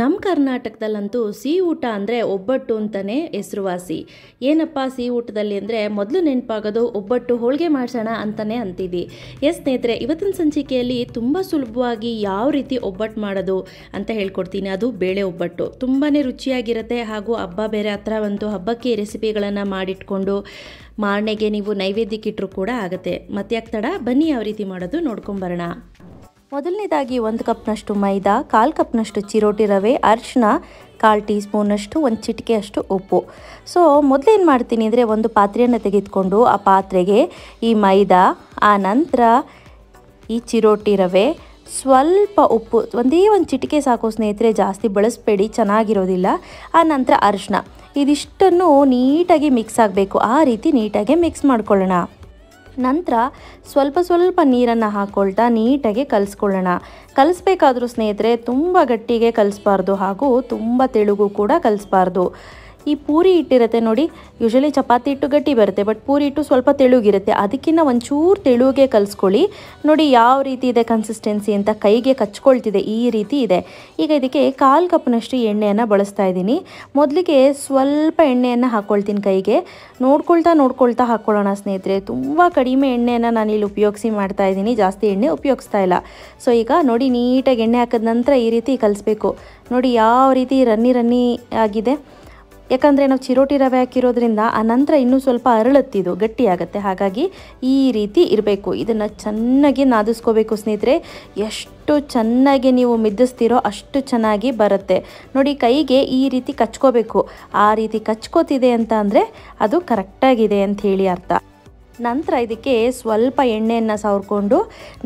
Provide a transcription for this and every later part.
ನಮ್ಮ ಕರ್ನಾಟಕದಲ್ಲಂತೂ ಸಿಹಿ ಊಟ ಅಂದರೆ ಒಬ್ಬಟ್ಟು ಅಂತಲೇ ಹೆಸರುವಾಸಿ ಏನಪ್ಪ ಸಿಹಿ ಊಟದಲ್ಲಿ ಅಂದರೆ ಮೊದಲು ನೆನಪಾಗೋದು ಒಬ್ಬಟ್ಟು ಹೋಳಿಗೆ ಮಾಡ್ಸೋಣ ಅಂತಲೇ ಅಂತೀವಿ ಎಸ್ ಸ್ನೇಹಿತರೆ ಇವತ್ತಿನ ಸಂಚಿಕೆಯಲ್ಲಿ ತುಂಬ ಸುಲಭವಾಗಿ ಯಾವ ರೀತಿ ಒಬ್ಬಟ್ಟು ಮಾಡೋದು ಅಂತ ಹೇಳ್ಕೊಡ್ತೀನಿ ಅದು ಬೇಳೆ ಒಬ್ಬಟ್ಟು ತುಂಬಾ ರುಚಿಯಾಗಿರುತ್ತೆ ಹಾಗೂ ಹಬ್ಬ ಬೇರೆ ಹತ್ರ ಬಂತು ಹಬ್ಬಕ್ಕೆ ರೆಸಿಪಿಗಳನ್ನು ಮಾಡಿಟ್ಕೊಂಡು ಮಾರನೆಗೆ ನೀವು ನೈವೇದ್ಯಕ್ಕಿಟ್ಟರು ಕೂಡ ಆಗುತ್ತೆ ಮತ್ತೆ ತಡ ಬನ್ನಿ ಯಾವ ರೀತಿ ಮಾಡೋದು ನೋಡ್ಕೊಂಬರೋಣ ಮೊದಲನೇದಾಗಿ ಒಂದು ಕಪ್ನಷ್ಟು ಮೈದಾ ಕಾಲು ಕಪ್ನಷ್ಟು ಚಿರೋಟಿ ರವೆ ಅರ್ಶನ ಕಾಲು ಟೀ ಸ್ಪೂನಷ್ಟು ಒಂದು ಚಿಟಿಕೆಯಷ್ಟು ಉಪ್ಪು ಸೊ ಮೊದಲೇನು ಮಾಡ್ತೀನಿ ಅಂದರೆ ಒಂದು ಪಾತ್ರೆಯನ್ನು ತೆಗೆದುಕೊಂಡು ಆ ಪಾತ್ರೆಗೆ ಈ ಮೈದಾ ಆ ನಂತರ ಈ ಚಿರೋಟಿ ರವೆ ಸ್ವಲ್ಪ ಉಪ್ಪು ಒಂದೇ ಒಂದು ಚಿಟಿಕೆ ಸಾಕು ಸ್ನೇಹಿತರೆ ಜಾಸ್ತಿ ಬಳಸಬೇಡಿ ಚೆನ್ನಾಗಿರೋದಿಲ್ಲ ಆ ನಂತರ ಅರಿಶಿನ ಇದಿಷ್ಟನ್ನು ನೀಟಾಗಿ ಮಿಕ್ಸ್ ಆಗಬೇಕು ಆ ರೀತಿ ನೀಟಾಗಿ ಮಿಕ್ಸ್ ಮಾಡ್ಕೊಳ್ಳೋಣ ನಂತರ ಸ್ವಲ್ಪ ಸ್ವಲ್ಪ ನೀರನ್ನು ಹಾಕ್ಕೊಳ್ತಾ ನೀಟಾಗಿ ಕಲಿಸ್ಕೊಳ್ಳೋಣ ಕಲಿಸ್ಬೇಕಾದ್ರೂ ಸ್ನೇಹಿತರೆ ತುಂಬ ಗಟ್ಟಿಗೆ ಕಲಿಸ್ಬಾರ್ದು ಹಾಗೂ ತುಂಬ ತೆಳುಗು ಕೂಡ ಕಲಿಸ್ಬಾರ್ದು ಈ ಪೂರಿ ಇಟ್ಟಿರುತ್ತೆ ನೋಡಿ ಯೂಶಲಿ ಚಪಾತಿ ಇಟ್ಟು ಗಟ್ಟಿ ಬರುತ್ತೆ ಬಟ್ ಪೂರಿ ಇಟ್ಟು ಸ್ವಲ್ಪ ತೆಳುಗಿರುತ್ತೆ ಅದಕ್ಕಿಂತ ಒಂಚೂರು ತೆಳುಗೆ ಕಲಿಸ್ಕೊಳ್ಳಿ ನೋಡಿ ಯಾವ ರೀತಿ ಇದೆ ಕನ್ಸಿಸ್ಟೆನ್ಸಿ ಅಂತ ಕೈಗೆ ಕಚ್ಕೊಳ್ತಿದೆ ಈ ರೀತಿ ಇದೆ ಈಗ ಇದಕ್ಕೆ ಕಾಲು ಕಪ್ಪನಷ್ಟು ಎಣ್ಣೆಯನ್ನು ಬಳಸ್ತಾ ಇದ್ದೀನಿ ಮೊದಲಿಗೆ ಸ್ವಲ್ಪ ಎಣ್ಣೆಯನ್ನು ಹಾಕ್ಕೊಳ್ತೀನಿ ಕೈಗೆ ನೋಡ್ಕೊಳ್ತಾ ನೋಡ್ಕೊಳ್ತಾ ಹಾಕ್ಕೊಳ್ಳೋಣ ಸ್ನೇಹಿತರೆ ತುಂಬ ಕಡಿಮೆ ಎಣ್ಣೆಯನ್ನು ಇಲ್ಲಿ ಉಪಯೋಗಿಸಿ ಮಾಡ್ತಾ ಇದ್ದೀನಿ ಜಾಸ್ತಿ ಎಣ್ಣೆ ಉಪಯೋಗಿಸ್ತಾ ಇಲ್ಲ ಸೊ ಈಗ ನೋಡಿ ನೀಟಾಗಿ ಎಣ್ಣೆ ಹಾಕಿದ ನಂತರ ಈ ರೀತಿ ಕಲಿಸ್ಬೇಕು ನೋಡಿ ಯಾವ ರೀತಿ ರನ್ನಿ ರನ್ನಿ ಆಗಿದೆ ಯಾಕಂದರೆ ನಾವು ಚಿರೋಟಿ ರವೆ ಹಾಕಿರೋದ್ರಿಂದ ಆ ನಂತರ ಇನ್ನೂ ಸ್ವಲ್ಪ ಅರಳುತ್ತಿದ್ದು ಗಟ್ಟಿಯಾಗುತ್ತೆ ಹಾಗಾಗಿ ಈ ರೀತಿ ಇರಬೇಕು ಇದನ್ನು ಚೆನ್ನಾಗಿ ನಾದಿಸ್ಕೋಬೇಕು ಸ್ನೇಹಿತರೆ ಎಷ್ಟು ಚೆನ್ನಾಗಿ ನೀವು ಮಿದ್ದಿಸ್ತೀರೋ ಅಷ್ಟು ಚೆನ್ನಾಗಿ ಬರುತ್ತೆ ನೋಡಿ ಕೈಗೆ ಈ ರೀತಿ ಕಚ್ಕೋಬೇಕು ಆ ರೀತಿ ಕಚ್ಕೋತಿದೆ ಅಂತ ಅಂದರೆ ಅದು ಕರೆಕ್ಟಾಗಿದೆ ಅಂತ ಹೇಳಿ ಅರ್ಥ ನಂತರ ಇದಕ್ಕೆ ಸ್ವಲ್ಪ ಎಣ್ಣೆಯನ್ನು ಸವರ್ಕೊಂಡು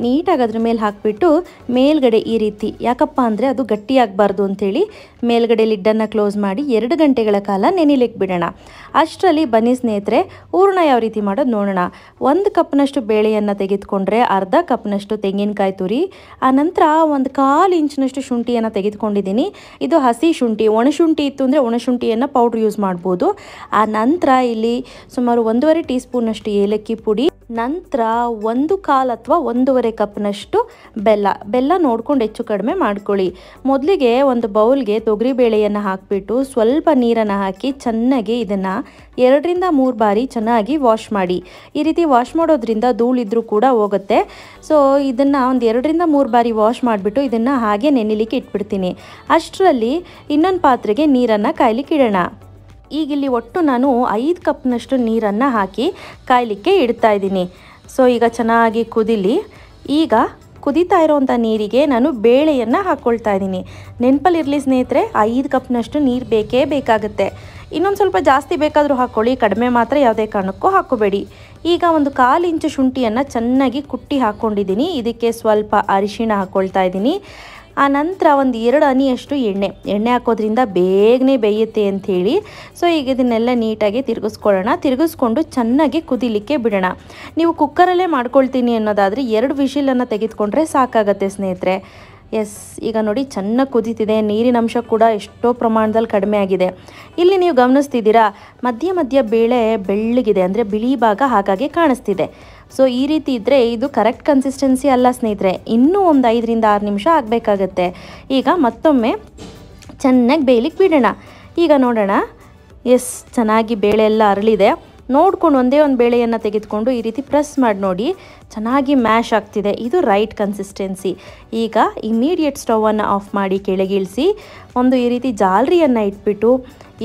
ನೀಟಾಗಿ ಅದ್ರ ಮೇಲೆ ಹಾಕಿಬಿಟ್ಟು ಮೇಲ್ಗಡೆ ಈ ರೀತಿ ಯಾಕಪ್ಪ ಅಂದರೆ ಅದು ಗಟ್ಟಿಯಾಗಬಾರ್ದು ಅಂಥೇಳಿ ಮೇಲ್ಗಡೆ ಲಿಡ್ಡನ್ನು ಕ್ಲೋಸ್ ಮಾಡಿ ಎರಡು ಗಂಟೆಗಳ ಕಾಲ ನೆನಿಲಿಕ್ಕೆ ಬಿಡೋಣ ಅಷ್ಟರಲ್ಲಿ ಬನ್ನಿ ಸ್ನೇಹಿತರೆ ಹೂರ್ಣ ಯಾವ ರೀತಿ ಮಾಡೋದು ನೋಡೋಣ ಒಂದು ಕಪ್ನಷ್ಟು ಬೇಳೆಯನ್ನು ತೆಗೆದುಕೊಂಡ್ರೆ ಅರ್ಧ ಕಪ್ನಷ್ಟು ತೆಂಗಿನಕಾಯಿ ತುರಿ ಆ ನಂತರ ಒಂದು ಕಾಲು ಇಂಚಿನಷ್ಟು ಶುಂಠಿಯನ್ನು ತೆಗೆದುಕೊಂಡಿದ್ದೀನಿ ಇದು ಹಸಿ ಶುಂಠಿ ಒಣಶುಂಠಿ ಇತ್ತು ಅಂದರೆ ಒಣಶುಂಠಿಯನ್ನು ಪೌಡ್ರ್ ಯೂಸ್ ಮಾಡ್ಬೋದು ಆ ನಂತರ ಇಲ್ಲಿ ಸುಮಾರು ಒಂದೂವರೆ ಟೀ ಸ್ಪೂನಷ್ಟು ಏಲಕ್ಕಿ ಏಲಕ್ಕಿ ಪುಡಿ ನಂತರ ಒಂದು ಕಾಲು ಅಥವಾ ಒಂದೂವರೆ ಕಪ್ನಷ್ಟು ಬೆಲ್ಲ ಬೆಲ್ಲ ನೋಡ್ಕೊಂಡು ಹೆಚ್ಚು ಕಡಿಮೆ ಮಾಡ್ಕೊಳ್ಳಿ ಮೊದಲಿಗೆ ಒಂದು ಬೌಲ್ಗೆ ತೊಗರಿಬೇಳೆಯನ್ನು ಬೇಳೆಯನ್ನು ಹಾಕಿಬಿಟ್ಟು ಸ್ವಲ್ಪ ನೀರನ್ನು ಹಾಕಿ ಚೆನ್ನಾಗಿ ಇದನ್ನು ಎರಡರಿಂದ ಮೂರು ಬಾರಿ ಚೆನ್ನಾಗಿ ವಾಶ್ ಮಾಡಿ ಈ ರೀತಿ ವಾಶ್ ಮಾಡೋದ್ರಿಂದ ಧೂಳಿದ್ರೂ ಕೂಡ ಹೋಗುತ್ತೆ ಸೊ ಇದನ್ನು ಒಂದು ಎರಡರಿಂದ ಮೂರು ಬಾರಿ ವಾಶ್ ಮಾಡಿಬಿಟ್ಟು ಇದನ್ನು ಹಾಗೆ ನೆನೆಲಿಕ್ಕೆ ಇಟ್ಬಿಡ್ತೀನಿ ಅಷ್ಟರಲ್ಲಿ ಇನ್ನೊಂದು ಪಾತ್ರೆಗೆ ನೀರನ್ನು ಕಾಯ್ಲಿಕ್ಕೆ ಇಡೋಣ ಈಗಿಲ್ಲಿ ಒಟ್ಟು ನಾನು ಐದು ಕಪ್ನಷ್ಟು ನೀರನ್ನು ಹಾಕಿ ಕಾಯಲಿಕ್ಕೆ ಇಡ್ತಾ ಇದ್ದೀನಿ ಸೊ ಈಗ ಚೆನ್ನಾಗಿ ಕುದಿಲಿ ಈಗ ಕುದೀತಾ ಇರೋವಂಥ ನೀರಿಗೆ ನಾನು ಬೇಳೆಯನ್ನು ಹಾಕ್ಕೊಳ್ತಾ ಇದ್ದೀನಿ ನೆನಪಲ್ಲಿರಲಿ ಸ್ನೇಹಿತರೆ ಐದು ಕಪ್ನಷ್ಟು ನೀರು ಬೇಕೇ ಬೇಕಾಗುತ್ತೆ ಇನ್ನೊಂದು ಸ್ವಲ್ಪ ಜಾಸ್ತಿ ಬೇಕಾದರೂ ಹಾಕ್ಕೊಳ್ಳಿ ಕಡಿಮೆ ಮಾತ್ರ ಯಾವುದೇ ಕಾರಣಕ್ಕೂ ಹಾಕೋಬೇಡಿ ಈಗ ಒಂದು ಕಾಲು ಇಂಚು ಶುಂಠಿಯನ್ನು ಚೆನ್ನಾಗಿ ಕುಟ್ಟಿ ಹಾಕ್ಕೊಂಡಿದ್ದೀನಿ ಇದಕ್ಕೆ ಸ್ವಲ್ಪ ಅರಿಶಿಣ ಹಾಕ್ಕೊಳ್ತಾ ಇದ್ದೀನಿ ಆ ನಂತರ ಒಂದು ಎರಡು ಹನಿಯಷ್ಟು ಎಣ್ಣೆ ಎಣ್ಣೆ ಹಾಕೋದ್ರಿಂದ ಬೇಗನೆ ಬೇಯುತ್ತೆ ಅಂಥೇಳಿ ಸೊ ಈಗ ಇದನ್ನೆಲ್ಲ ನೀಟಾಗಿ ತಿರುಗಿಸ್ಕೊಳ್ಳೋಣ ತಿರುಗಿಸ್ಕೊಂಡು ಚೆನ್ನಾಗಿ ಕುದಿಲಿಕ್ಕೆ ಬಿಡೋಣ ನೀವು ಕುಕ್ಕರಲ್ಲೇ ಮಾಡ್ಕೊಳ್ತೀನಿ ಅನ್ನೋದಾದರೆ ಎರಡು ವಿಷಿಲನ್ನು ತೆಗೆದುಕೊಂಡ್ರೆ ಸಾಕಾಗತ್ತೆ ಸ್ನೇಹಿತರೆ ಎಸ್ ಈಗ ನೋಡಿ ಚೆನ್ನಾಗಿ ಕುದೀತಿದೆ ನೀರಿನ ಅಂಶ ಕೂಡ ಎಷ್ಟೋ ಪ್ರಮಾಣದಲ್ಲಿ ಕಡಿಮೆ ಆಗಿದೆ ಇಲ್ಲಿ ನೀವು ಗಮನಿಸ್ತಿದ್ದೀರಾ ಮಧ್ಯ ಮಧ್ಯ ಬೇಳೆ ಬೆಳ್ಳಗಿದೆ ಅಂದರೆ ಬಿಳಿ ಭಾಗ ಹಾಗಾಗಿ ಕಾಣಿಸ್ತಿದೆ ಸೊ ಈ ರೀತಿ ಇದ್ದರೆ ಇದು ಕರೆಕ್ಟ್ ಕನ್ಸಿಸ್ಟೆನ್ಸಿ ಅಲ್ಲ ಸ್ನೇಹಿತರೆ ಇನ್ನೂ ಒಂದು ಐದರಿಂದ ಆರು ನಿಮಿಷ ಆಗಬೇಕಾಗತ್ತೆ ಈಗ ಮತ್ತೊಮ್ಮೆ ಚೆನ್ನಾಗಿ ಬೇಯಲಿಕ್ಕೆ ಬಿಡೋಣ ಈಗ ನೋಡೋಣ ಎಸ್ ಚೆನ್ನಾಗಿ ಬೇಳೆ ಎಲ್ಲ ಅರಳಿದೆ ನೋಡ್ಕೊಂಡು ಒಂದೇ ಒಂದು ಬೇಳೆಯನ್ನು ತೆಗೆದುಕೊಂಡು ಈ ರೀತಿ ಪ್ರೆಸ್ ಮಾಡಿ ನೋಡಿ ಚೆನ್ನಾಗಿ ಮ್ಯಾಶ್ ಆಗ್ತಿದೆ ಇದು ರೈಟ್ ಕನ್ಸಿಸ್ಟೆನ್ಸಿ ಈಗ ಇಮ್ಮಿಡಿಯೇಟ್ ಸ್ಟವನ್ನು ಆಫ್ ಮಾಡಿ ಕೆಳಗಿಳಿಸಿ ಒಂದು ಈ ರೀತಿ ಜಾಲರಿಯನ್ನು ಇಟ್ಬಿಟ್ಟು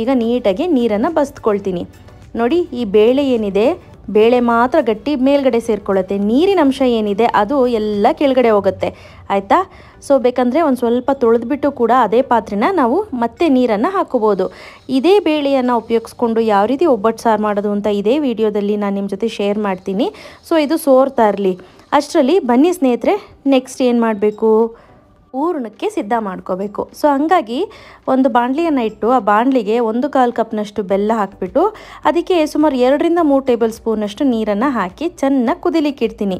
ಈಗ ನೀಟಾಗಿ ನೀರನ್ನು ಬಸ್ತ್ಕೊಳ್ತೀನಿ ನೋಡಿ ಈ ಬೇಳೆ ಏನಿದೆ ಬೇಳೆ ಮಾತ್ರ ಗಟ್ಟಿ ಮೇಲ್ಗಡೆ ಸೇರಿಕೊಳ್ಳುತ್ತೆ ನೀರಿನ ಅಂಶ ಏನಿದೆ ಅದು ಎಲ್ಲ ಕೆಳಗಡೆ ಹೋಗುತ್ತೆ ಆಯಿತಾ ಸೊ ಬೇಕಂದರೆ ಒಂದು ಸ್ವಲ್ಪ ತೊಳೆದ್ಬಿಟ್ಟು ಕೂಡ ಅದೇ ಪಾತ್ರೆನ ನಾವು ಮತ್ತೆ ನೀರನ್ನು ಹಾಕೋಬೋದು ಇದೇ ಬೇಳೆಯನ್ನು ಉಪಯೋಗಿಸ್ಕೊಂಡು ಯಾವ ರೀತಿ ಒಬ್ಬಟ್ಟು ಸಾರು ಮಾಡೋದು ಅಂತ ಇದೇ ವಿಡಿಯೋದಲ್ಲಿ ನಾನು ನಿಮ್ಮ ಜೊತೆ ಶೇರ್ ಮಾಡ್ತೀನಿ ಸೊ ಇದು ಸೋರ್ತಾ ಇರಲಿ ಅಷ್ಟರಲ್ಲಿ ಬನ್ನಿ ಸ್ನೇಹಿತರೆ ನೆಕ್ಸ್ಟ್ ಏನು ಮಾಡಬೇಕು ಹೂರಣಕ್ಕೆ ಸಿದ್ಧ ಮಾಡ್ಕೋಬೇಕು ಸೊ ಹಂಗಾಗಿ ಒಂದು ಬಾಣಲಿಯನ್ನು ಇಟ್ಟು ಆ ಬಾಣಲಿಗೆ ಒಂದು ಕಾಲು ಕಪ್ನಷ್ಟು ಬೆಲ್ಲ ಹಾಕಿಬಿಟ್ಟು ಅದಕ್ಕೆ ಸುಮಾರು ಎರಡರಿಂದ ಮೂರು ಟೇಬಲ್ ಸ್ಪೂನಷ್ಟು ನೀರನ್ನು ಹಾಕಿ ಚೆನ್ನಾಗಿ ಕುದಿಲಿಕ್ಕೆ ಇಡ್ತೀನಿ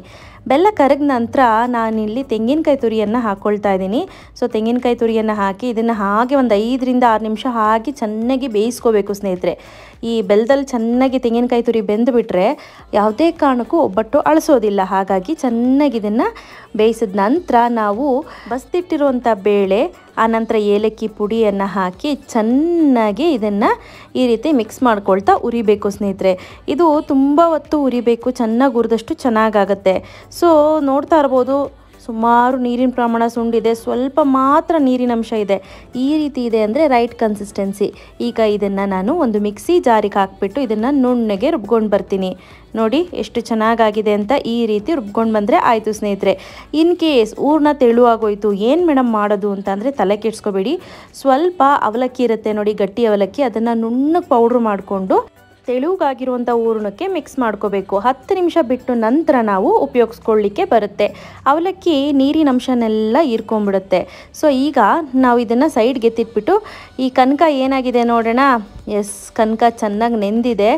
ಬೆಲ್ಲ ಕರಗಿದ ನಂತರ ನಾನಿಲ್ಲಿ ತೆಂಗಿನಕಾಯಿ ತುರಿಯನ್ನು ಹಾಕ್ಕೊಳ್ತಾ ಇದ್ದೀನಿ ಸೊ ತೆಂಗಿನಕಾಯಿ ತುರಿಯನ್ನು ಹಾಕಿ ಇದನ್ನು ಹಾಗೆ ಒಂದು ಐದರಿಂದ ಆರು ನಿಮಿಷ ಹಾಕಿ ಚೆನ್ನಾಗಿ ಬೇಯಿಸ್ಕೋಬೇಕು ಸ್ನೇಹಿತರೆ ಈ ಬೆಲ್ದಲ್ಲಿ ಚೆನ್ನಾಗಿ ತೆಂಗಿನಕಾಯಿ ತುರಿ ಬೆಂದುಬಿಟ್ರೆ ಯಾವುದೇ ಕಾರಣಕ್ಕೂ ಒಬ್ಬಟ್ಟು ಅಳಿಸೋದಿಲ್ಲ ಹಾಗಾಗಿ ಚೆನ್ನಾಗಿ ಇದನ್ನು ಬೇಯಿಸಿದ ನಂತರ ನಾವು ಬಸ್ತಿಟ್ಟಿರುವಂಥ ಬೇಳೆ ಆನಂತರ ಏಲಕ್ಕಿ ಪುಡಿಯನ್ನು ಹಾಕಿ ಚೆನ್ನಾಗಿ ಇದನ್ನು ಈ ರೀತಿ ಮಿಕ್ಸ್ ಮಾಡ್ಕೊಳ್ತಾ ಉರಿಬೇಕು ಸ್ನೇಹಿತರೆ ಇದು ತುಂಬ ಹೊತ್ತು ಉರಿಬೇಕು ಚೆನ್ನಾಗಿ ಉರಿದಷ್ಟು ಚೆನ್ನಾಗಾಗತ್ತೆ ಸೊ ನೋಡ್ತಾ ಇರ್ಬೋದು ಸುಮಾರು ನೀರಿನ ಪ್ರಮಾಣ ಸುಂಡಿದೆ ಸ್ವಲ್ಪ ಮಾತ್ರ ನೀರಿನ ಅಂಶ ಇದೆ ಈ ರೀತಿ ಇದೆ ಅಂದರೆ ರೈಟ್ ಕನ್ಸಿಸ್ಟೆನ್ಸಿ ಈಗ ಇದನ್ನು ನಾನು ಒಂದು ಮಿಕ್ಸಿ ಜಾರಿಗೆ ಹಾಕ್ಬಿಟ್ಟು ಇದನ್ನು ನುಣ್ಣಗೆ ರುಬ್ಕೊಂಡು ಬರ್ತೀನಿ ನೋಡಿ ಎಷ್ಟು ಚೆನ್ನಾಗಾಗಿದೆ ಅಂತ ಈ ರೀತಿ ರುಬ್ಕೊಂಡು ಬಂದರೆ ಆಯಿತು ಸ್ನೇಹಿತರೆ ಇನ್ ಕೇಸ್ ಊರನ್ನ ತೆಳುವಾಗೋಯ್ತು ಏನು ಮೇಡಮ್ ಮಾಡೋದು ಅಂತ ಅಂದರೆ ತಲೆ ಕೆಡ್ಸ್ಕೋಬೇಡಿ ಸ್ವಲ್ಪ ಅವಲಕ್ಕಿ ಇರುತ್ತೆ ನೋಡಿ ಗಟ್ಟಿ ಅವಲಕ್ಕಿ ಅದನ್ನು ನುಣ್ಣಗೆ ಪೌಡ್ರ್ ಮಾಡಿಕೊಂಡು ತೆಳುಗಾಗಿರುವಂಥ ಹೂರಣಕ್ಕೆ ಮಿಕ್ಸ್ ಮಾಡ್ಕೋಬೇಕು ಹತ್ತು ನಿಮಿಷ ಬಿಟ್ಟು ನಂತರ ನಾವು ಉಪಯೋಗಿಸ್ಕೊಳ್ಳಿಕ್ಕೆ ಬರುತ್ತೆ ಅವಲಕ್ಕಿ ನೀರಿನ ಅಂಶನೆಲ್ಲ ಇರ್ಕೊಂಬಿಡುತ್ತೆ ಸೊ ಈಗ ನಾವು ಇದನ್ನು ಸೈಡ್ಗೆ ಎತ್ತಿಟ್ಬಿಟ್ಟು ಈ ಕನಕ ಏನಾಗಿದೆ ನೋಡೋಣ ಎಸ್ ಕನಕ ಚೆನ್ನಾಗಿ ನೆಂದಿದೆ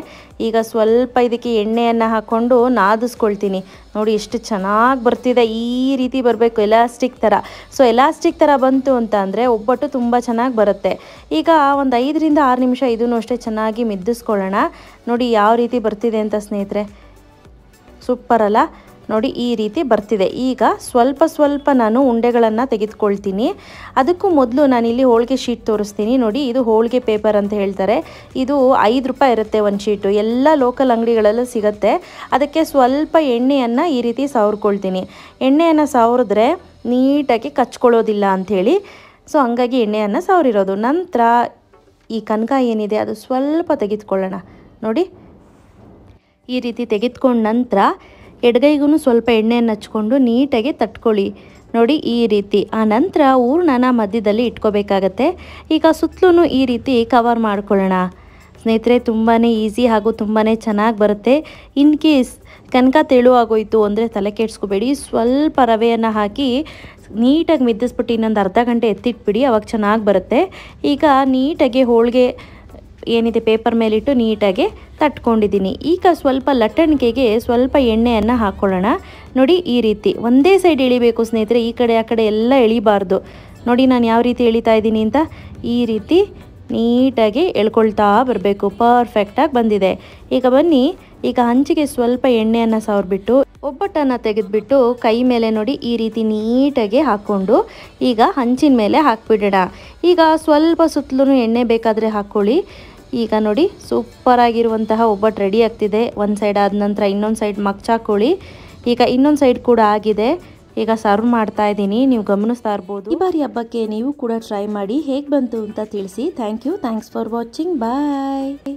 ಈಗ ಸ್ವಲ್ಪ ಇದಕ್ಕೆ ಎಣ್ಣೆಯನ್ನು ಹಾಕ್ಕೊಂಡು ನಾದಿಸ್ಕೊಳ್ತೀನಿ ನೋಡಿ ಎಷ್ಟು ಚೆನ್ನಾಗಿ ಬರ್ತಿದೆ ಈ ರೀತಿ ಬರಬೇಕು ಎಲಾಸ್ಟಿಕ್ ಥರ ಸೊ ಎಲಾಸ್ಟಿಕ್ ಥರ ಬಂತು ಅಂತ ಅಂದರೆ ಒಬ್ಬಟ್ಟು ತುಂಬ ಚೆನ್ನಾಗಿ ಬರುತ್ತೆ ಈಗ ಒಂದು ಐದರಿಂದ ಆರು ನಿಮಿಷ ಇದನ್ನು ಅಷ್ಟೇ ಚೆನ್ನಾಗಿ ಮಿದ್ದಿಸ್ಕೊಳ್ಳೋಣ ನೋಡಿ ಯಾವ ರೀತಿ ಬರ್ತಿದೆ ಅಂತ ಸ್ನೇಹಿತರೆ ಸೂಪರ್ ಅಲ್ಲ ನೋಡಿ ಈ ರೀತಿ ಬರ್ತಿದೆ ಈಗ ಸ್ವಲ್ಪ ಸ್ವಲ್ಪ ನಾನು ಉಂಡೆಗಳನ್ನು ತೆಗೆದುಕೊಳ್ತೀನಿ ಅದಕ್ಕೂ ಮೊದಲು ನಾನಿಲ್ಲಿ ಹೋಳಿಗೆ ಶೀಟ್ ತೋರಿಸ್ತೀನಿ ನೋಡಿ ಇದು ಹೋಳಿಗೆ ಪೇಪರ್ ಅಂತ ಹೇಳ್ತಾರೆ ಇದು ಐದು ರೂಪಾಯಿ ಇರುತ್ತೆ ಒಂದು ಶೀಟು ಎಲ್ಲ ಲೋಕಲ್ ಅಂಗಡಿಗಳಲ್ಲೂ ಸಿಗುತ್ತೆ ಅದಕ್ಕೆ ಸ್ವಲ್ಪ ಎಣ್ಣೆಯನ್ನು ಈ ರೀತಿ ಸಾವಿರ್ಕೊಳ್ತೀನಿ ಎಣ್ಣೆಯನ್ನು ಸವ್ರಿದ್ರೆ ನೀಟಾಗಿ ಕಚ್ಕೊಳ್ಳೋದಿಲ್ಲ ಅಂಥೇಳಿ ಸೊ ಹಂಗಾಗಿ ಎಣ್ಣೆಯನ್ನು ಸಾವಿರಿರೋದು ನಂತರ ಈ ಕನಕ ಏನಿದೆ ಅದು ಸ್ವಲ್ಪ ತೆಗೆದುಕೊಳ್ಳೋಣ ನೋಡಿ ಈ ರೀತಿ ತೆಗೆದುಕೊಂಡ ನಂತರ ಎಡಗೈಗೂ ಸ್ವಲ್ಪ ಎಣ್ಣೆಯನ್ನು ಹಚ್ಕೊಂಡು ನೀಟಾಗಿ ತಟ್ಕೊಳ್ಳಿ ನೋಡಿ ಈ ರೀತಿ ಆ ನಂತರ ಹೂರ್ಣನ ಮಧ್ಯದಲ್ಲಿ ಇಟ್ಕೋಬೇಕಾಗತ್ತೆ ಈಗ ಸುತ್ತಲೂ ಈ ರೀತಿ ಕವರ್ ಮಾಡ್ಕೊಳ್ಳೋಣ ಸ್ನೇಹಿತರೆ ತುಂಬಾ ಈಸಿ ಹಾಗೂ ತುಂಬಾ ಚೆನ್ನಾಗಿ ಬರುತ್ತೆ ಇನ್ ಕೇಸ್ ಕನಕ ತೆಳು ಆಗೋಯಿತು ಅಂದರೆ ತಲೆ ಕೆಡ್ಸ್ಕೋಬೇಡಿ ಸ್ವಲ್ಪ ರವೆಯನ್ನು ಹಾಕಿ ನೀಟಾಗಿ ಮಿದ್ದಿಸ್ಬಿಟ್ಟು ಇನ್ನೊಂದು ಅರ್ಧ ಗಂಟೆ ಎತ್ತಿಟ್ಬಿಡಿ ಅವಾಗ ಚೆನ್ನಾಗಿ ಬರುತ್ತೆ ಈಗ ನೀಟಾಗಿ ಹೋಳಿಗೆ ಏನಿದೆ ಪೇಪರ್ ಮೇಲಿಟ್ಟು ನೀಟಾಗಿ ತಟ್ಕೊಂಡಿದ್ದೀನಿ ಈಗ ಸ್ವಲ್ಪ ಲಟ್ಟಣಿಕೆಗೆ ಸ್ವಲ್ಪ ಎಣ್ಣೆಯನ್ನು ಹಾಕ್ಕೊಳ್ಳೋಣ ನೋಡಿ ಈ ರೀತಿ ಒಂದೇ ಸೈಡ್ ಎಳಿಬೇಕು ಸ್ನೇಹಿತರೆ ಈ ಕಡೆ ಆ ಕಡೆ ಎಲ್ಲ ಎಳಿಬಾರ್ದು ನೋಡಿ ನಾನು ಯಾವ ರೀತಿ ಎಳಿತಾ ಇದ್ದೀನಿ ಅಂತ ಈ ರೀತಿ ನೀಟಾಗಿ ಎಳ್ಕೊಳ್ತಾ ಬರಬೇಕು ಪರ್ಫೆಕ್ಟಾಗಿ ಬಂದಿದೆ ಈಗ ಬನ್ನಿ ಈಗ ಹಂಚಿಗೆ ಸ್ವಲ್ಪ ಎಣ್ಣೆಯನ್ನು ಸವರ್ಬಿಟ್ಟು ಒಬ್ಬಟ್ಟನ್ನು ತೆಗೆದುಬಿಟ್ಟು ಕೈ ಮೇಲೆ ನೋಡಿ ಈ ರೀತಿ ನೀಟಾಗಿ ಹಾಕ್ಕೊಂಡು ಈಗ ಹಂಚಿನ ಮೇಲೆ ಹಾಕ್ಬಿಡೋಣ ಈಗ ಸ್ವಲ್ಪ ಸುತ್ತಲೂ ಎಣ್ಣೆ ಬೇಕಾದರೆ ಹಾಕ್ಕೊಳ್ಳಿ ಈಗ ನೋಡಿ ಸೂಪರ್ ಆಗಿರುವಂತಹ ಒಬ್ಬಟ್ಟು ರೆಡಿ ಆಗ್ತಿದೆ ಒಂದು ಸೈಡ್ ಆದ ನಂತರ ಇನ್ನೊಂದು ಸೈಡ್ ಮಗ್ಚಾಕೊಳ್ಳಿ ಈಗ ಇನ್ನೊಂದು ಸೈಡ್ ಕೂಡ ಆಗಿದೆ ಈಗ ಸರ್ವ್ ಮಾಡ್ತಾ ಇದ್ದೀನಿ ನೀವು ಗಮನಿಸ್ತಾ ಇರ್ಬೋದು ಈ ಬಾರಿ ಹಬ್ಬಕ್ಕೆ ನೀವು ಕೂಡ ಟ್ರೈ ಮಾಡಿ ಹೇಗೆ ಬಂತು ಅಂತ ತಿಳಿಸಿ thank you thanks for watching bye